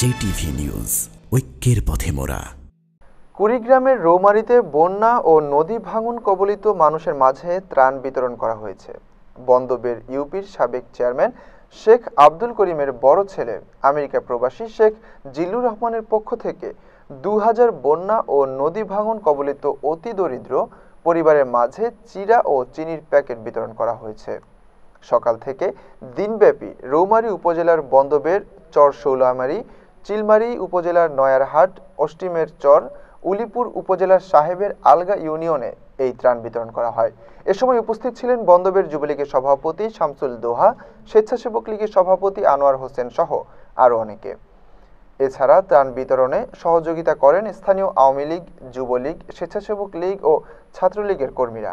JTV news ঐক্যের পথে মোরা কুড়িগ্রামের রৌমারিতে বন্যা ও নদী ভাঙন কবলিত মানুষের মাঝে ত্রাণ বিতরণ করা হয়েছে বন্দবের ইউপির সাবেক চেয়ারম্যান শেখ আব্দুল করিমের বড় ছেলে আমেরিকা প্রবাসী শেখ জিল্লুর রহমানের পক্ষ থেকে দু বন্যা ও নদী ভাঙন কবলিত অতি দরিদ্র পরিবারের মাঝে চিরা ও চিনির প্যাকেট বিতরণ করা হয়েছে সকাল থেকে দিনব্যাপী রৌমারী উপজেলার বন্দবের চর শৌলামারি চিলমারী উপজেলার নয়ারহাট অষ্টিমের চর উলিপুর উপজেলার সাহেবের আলগা ইউনিয়নে এই ত্রাণ বিতরণ করা হয় এ সময় উপস্থিত ছিলেন বন্দবের যুবলীগের সভাপতি শামসুল দোহা স্বেচ্ছাসেবক লীগের সভাপতি আনোয়ার হোসেন সহ আরও অনেকে এছাড়া ত্রাণ বিতরণে সহযোগিতা করেন স্থানীয় আওয়ামী লীগ যুবলীগ স্বেচ্ছাসেবক লীগ ও ছাত্রলীগের কর্মীরা